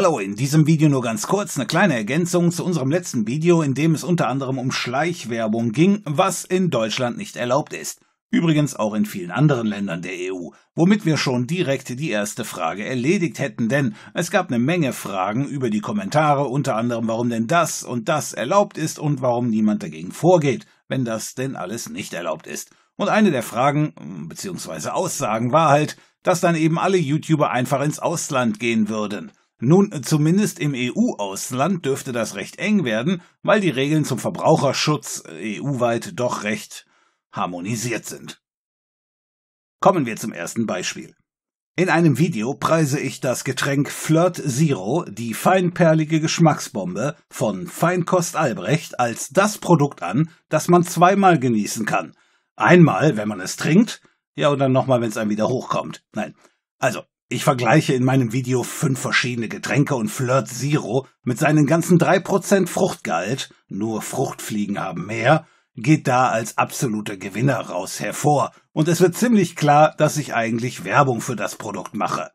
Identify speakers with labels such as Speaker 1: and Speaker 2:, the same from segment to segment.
Speaker 1: Hallo, in diesem Video nur ganz kurz eine kleine Ergänzung zu unserem letzten Video, in dem es unter anderem um Schleichwerbung ging, was in Deutschland nicht erlaubt ist. Übrigens auch in vielen anderen Ländern der EU, womit wir schon direkt die erste Frage erledigt hätten, denn es gab eine Menge Fragen über die Kommentare, unter anderem warum denn das und das erlaubt ist und warum niemand dagegen vorgeht, wenn das denn alles nicht erlaubt ist. Und eine der Fragen bzw. Aussagen war halt, dass dann eben alle YouTuber einfach ins Ausland gehen würden. Nun, zumindest im EU-Ausland dürfte das recht eng werden, weil die Regeln zum Verbraucherschutz äh, EU-weit doch recht harmonisiert sind. Kommen wir zum ersten Beispiel. In einem Video preise ich das Getränk Flirt Zero, die feinperlige Geschmacksbombe von Feinkost Albrecht, als das Produkt an, das man zweimal genießen kann. Einmal, wenn man es trinkt, ja und dann nochmal, wenn es einem wieder hochkommt. Nein. Also, ich vergleiche in meinem Video fünf verschiedene Getränke und Flirt Zero mit seinen ganzen drei Prozent Fruchtgehalt, nur Fruchtfliegen haben mehr, geht da als absoluter Gewinner raus hervor und es wird ziemlich klar, dass ich eigentlich Werbung für das Produkt mache.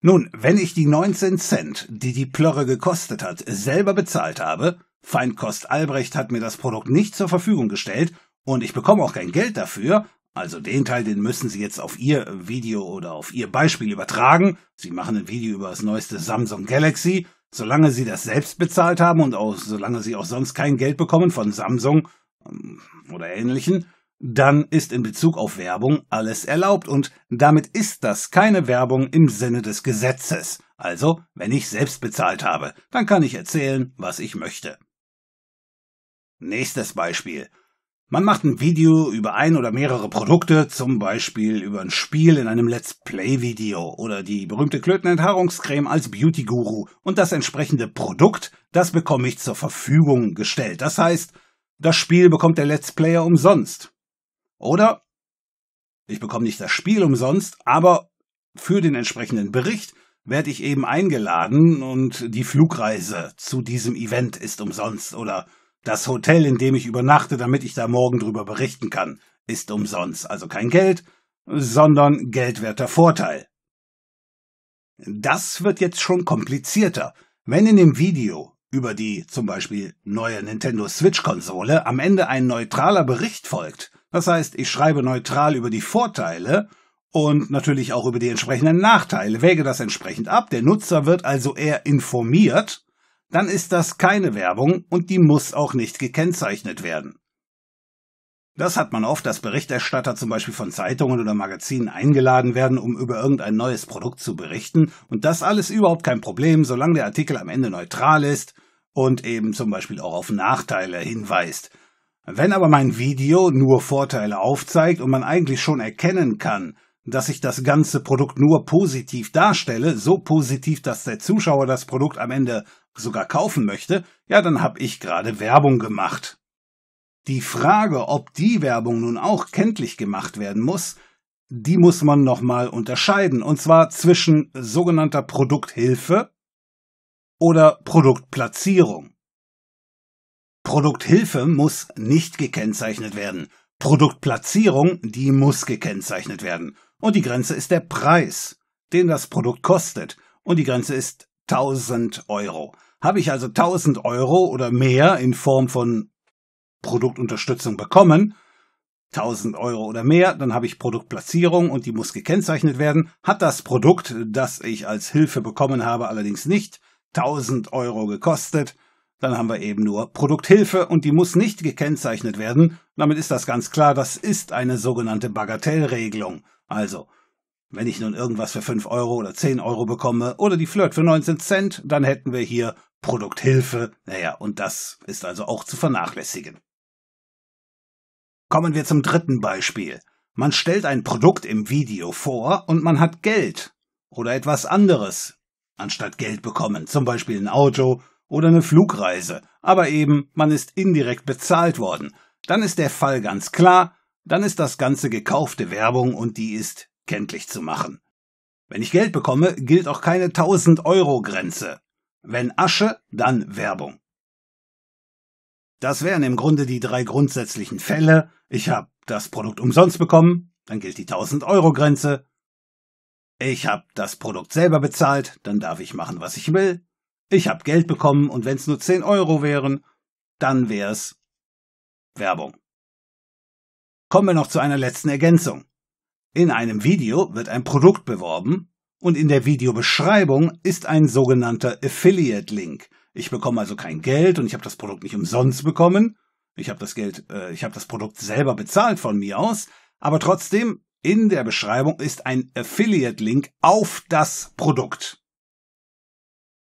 Speaker 1: Nun, wenn ich die 19 Cent, die die Plörre gekostet hat, selber bezahlt habe, Feinkost Albrecht hat mir das Produkt nicht zur Verfügung gestellt und ich bekomme auch kein Geld dafür, also den Teil, den müssen Sie jetzt auf Ihr Video oder auf Ihr Beispiel übertragen. Sie machen ein Video über das neueste Samsung Galaxy. Solange Sie das selbst bezahlt haben und auch, solange Sie auch sonst kein Geld bekommen von Samsung ähm, oder ähnlichen, dann ist in Bezug auf Werbung alles erlaubt und damit ist das keine Werbung im Sinne des Gesetzes. Also, wenn ich selbst bezahlt habe, dann kann ich erzählen, was ich möchte. Nächstes Beispiel. Man macht ein Video über ein oder mehrere Produkte, zum Beispiel über ein Spiel in einem Let's Play Video oder die berühmte Klötenenthaarungscreme als Beauty Guru und das entsprechende Produkt, das bekomme ich zur Verfügung gestellt. Das heißt, das Spiel bekommt der Let's Player umsonst. Oder ich bekomme nicht das Spiel umsonst, aber für den entsprechenden Bericht werde ich eben eingeladen und die Flugreise zu diesem Event ist umsonst oder das Hotel, in dem ich übernachte, damit ich da morgen drüber berichten kann, ist umsonst, also kein Geld, sondern geldwerter Vorteil. Das wird jetzt schon komplizierter, wenn in dem Video über die zum Beispiel neue Nintendo Switch-Konsole am Ende ein neutraler Bericht folgt. Das heißt, ich schreibe neutral über die Vorteile und natürlich auch über die entsprechenden Nachteile, wäge das entsprechend ab. Der Nutzer wird also eher informiert, dann ist das keine Werbung und die muss auch nicht gekennzeichnet werden. Das hat man oft, dass Berichterstatter zum Beispiel von Zeitungen oder Magazinen eingeladen werden, um über irgendein neues Produkt zu berichten. Und das alles überhaupt kein Problem, solange der Artikel am Ende neutral ist und eben zum Beispiel auch auf Nachteile hinweist. Wenn aber mein Video nur Vorteile aufzeigt und man eigentlich schon erkennen kann, dass ich das ganze Produkt nur positiv darstelle, so positiv, dass der Zuschauer das Produkt am Ende sogar kaufen möchte, ja, dann habe ich gerade Werbung gemacht. Die Frage, ob die Werbung nun auch kenntlich gemacht werden muss, die muss man nochmal unterscheiden, und zwar zwischen sogenannter Produkthilfe oder Produktplatzierung. Produkthilfe muss nicht gekennzeichnet werden. Produktplatzierung, die muss gekennzeichnet werden. Und die Grenze ist der Preis, den das Produkt kostet. Und die Grenze ist 1000 Euro. Habe ich also 1000 Euro oder mehr in Form von Produktunterstützung bekommen, 1000 Euro oder mehr, dann habe ich Produktplatzierung und die muss gekennzeichnet werden. Hat das Produkt, das ich als Hilfe bekommen habe, allerdings nicht 1000 Euro gekostet, dann haben wir eben nur Produkthilfe und die muss nicht gekennzeichnet werden. Damit ist das ganz klar, das ist eine sogenannte Bagatellregelung. Also wenn ich nun irgendwas für 5 Euro oder 10 Euro bekomme oder die Flirt für 19 Cent, dann hätten wir hier Produkthilfe. Naja, und das ist also auch zu vernachlässigen. Kommen wir zum dritten Beispiel. Man stellt ein Produkt im Video vor und man hat Geld oder etwas anderes anstatt Geld bekommen, zum Beispiel ein Auto oder eine Flugreise, aber eben man ist indirekt bezahlt worden. Dann ist der Fall ganz klar, dann ist das Ganze gekaufte Werbung und die ist kenntlich zu machen. Wenn ich Geld bekomme, gilt auch keine 1000 Euro Grenze. Wenn Asche, dann Werbung. Das wären im Grunde die drei grundsätzlichen Fälle. Ich habe das Produkt umsonst bekommen, dann gilt die 1000 Euro Grenze. Ich habe das Produkt selber bezahlt, dann darf ich machen, was ich will. Ich habe Geld bekommen und wenn es nur 10 Euro wären, dann wäre es Werbung. Kommen wir noch zu einer letzten Ergänzung. In einem Video wird ein Produkt beworben und in der Videobeschreibung ist ein sogenannter Affiliate-Link. Ich bekomme also kein Geld und ich habe das Produkt nicht umsonst bekommen. Ich habe das Geld, äh, ich habe das Produkt selber bezahlt von mir aus, aber trotzdem in der Beschreibung ist ein Affiliate-Link auf das Produkt.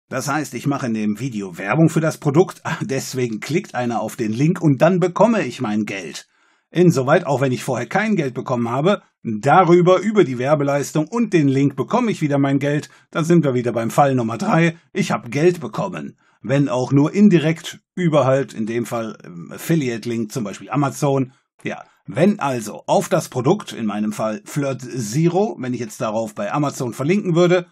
Speaker 1: Das heißt, ich mache in dem Video Werbung für das Produkt, deswegen klickt einer auf den Link und dann bekomme ich mein Geld. Insoweit, auch wenn ich vorher kein Geld bekommen habe, darüber, über die Werbeleistung und den Link bekomme ich wieder mein Geld, dann sind wir wieder beim Fall Nummer drei. ich habe Geld bekommen. Wenn auch nur indirekt über halt, in dem Fall ähm, Affiliate-Link, zum Beispiel Amazon. Ja, wenn also auf das Produkt, in meinem Fall Flirt Zero, wenn ich jetzt darauf bei Amazon verlinken würde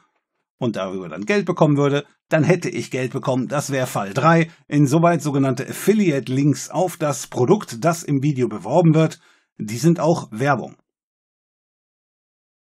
Speaker 1: und darüber dann Geld bekommen würde, dann hätte ich Geld bekommen. Das wäre Fall 3. Insoweit sogenannte Affiliate-Links auf das Produkt, das im Video beworben wird, die sind auch Werbung.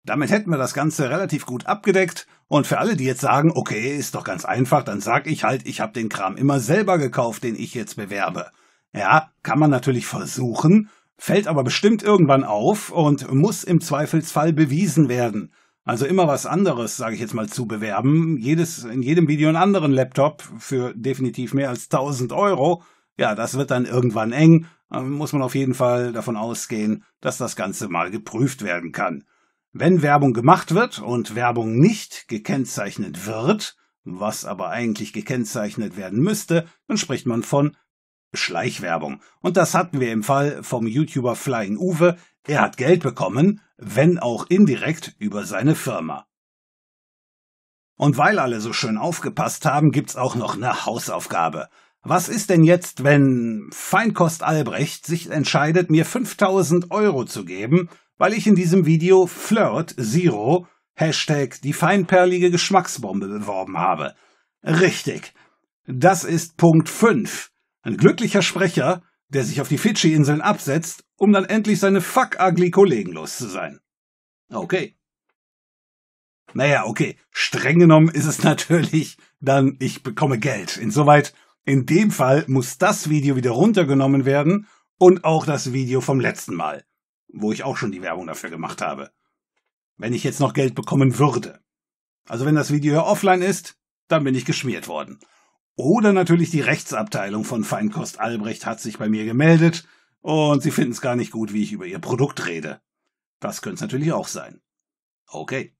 Speaker 1: Damit hätten wir das Ganze relativ gut abgedeckt und für alle, die jetzt sagen, okay, ist doch ganz einfach, dann sag ich halt, ich habe den Kram immer selber gekauft, den ich jetzt bewerbe. Ja, kann man natürlich versuchen, fällt aber bestimmt irgendwann auf und muss im Zweifelsfall bewiesen werden. Also immer was anderes, sage ich jetzt mal, zu bewerben. Jedes, in jedem Video einen anderen Laptop für definitiv mehr als 1000 Euro. Ja, das wird dann irgendwann eng. muss man auf jeden Fall davon ausgehen, dass das Ganze mal geprüft werden kann. Wenn Werbung gemacht wird und Werbung nicht gekennzeichnet wird, was aber eigentlich gekennzeichnet werden müsste, dann spricht man von Schleichwerbung. Und das hatten wir im Fall vom YouTuber Flying Uwe, er hat Geld bekommen, wenn auch indirekt über seine Firma. Und weil alle so schön aufgepasst haben, gibt's auch noch eine Hausaufgabe. Was ist denn jetzt, wenn Feinkost Albrecht sich entscheidet, mir 5000 Euro zu geben, weil ich in diesem Video Flirt Zero Hashtag die feinperlige Geschmacksbombe beworben habe? Richtig. Das ist Punkt 5. Ein glücklicher Sprecher der sich auf die Fidschi-Inseln absetzt, um dann endlich seine fuck-ugly-Kollegen los zu sein. Okay. Naja, okay. Streng genommen ist es natürlich dann, ich bekomme Geld. Insoweit, in dem Fall muss das Video wieder runtergenommen werden und auch das Video vom letzten Mal, wo ich auch schon die Werbung dafür gemacht habe. Wenn ich jetzt noch Geld bekommen würde. Also wenn das Video hier offline ist, dann bin ich geschmiert worden. Oder natürlich die Rechtsabteilung von Feinkost Albrecht hat sich bei mir gemeldet und sie finden es gar nicht gut, wie ich über ihr Produkt rede. Das könnte es natürlich auch sein. Okay.